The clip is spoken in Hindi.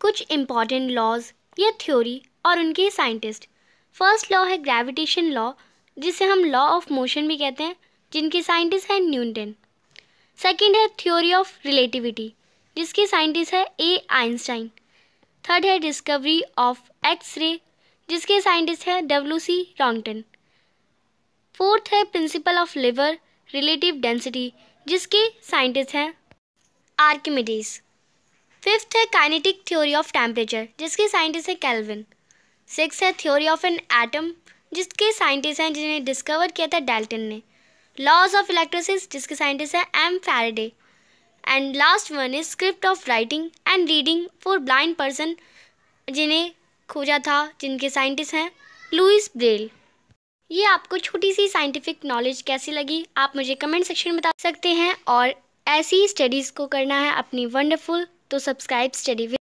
कुछ इम्पॉर्टेंट लॉज या थ्योरी और उनके साइंटिस्ट फर्स्ट लॉ है ग्रेविटेशन लॉ जिसे हम लॉ ऑफ मोशन भी कहते हैं जिनके साइंटिस्ट हैं न्यूटन सेकेंड है थ्योरी ऑफ रिलेटिविटी जिसके साइंटिस्ट है ए आइंस्टाइन थर्ड है डिस्कवरी ऑफ एक्स रे जिसके साइंटिस्ट हैं डब्ल्यू सी रॉन्गटन फोर्थ है principle of lever relative density जिसके साइंटिस्ट हैं आर्किमिडीज़ फिफ्थ है काइनेटिक थ्योरी ऑफ टेम्परेचर जिसके साइंटिस्ट हैं कैलविन सिक्स है थ्योरी ऑफ एन एटम जिसके साइंटिस्ट हैं जिन्हें डिस्कवर किया था डेल्टन ने लॉज ऑफ इलेक्ट्रोसिस जिसके साइंटिस्ट हैं M Faraday and last one is script of writing and reading for blind person जिन्हें खोजा था जिनके साइंटिस्ट हैं लुइस ब्रेल ये आपको छोटी सी साइंटिफिक नॉलेज कैसी लगी आप मुझे कमेंट सेक्शन में बता सकते हैं और ऐसी स्टडीज़ को करना है अपनी वंडरफुल तो सब्सक्राइब स्टडी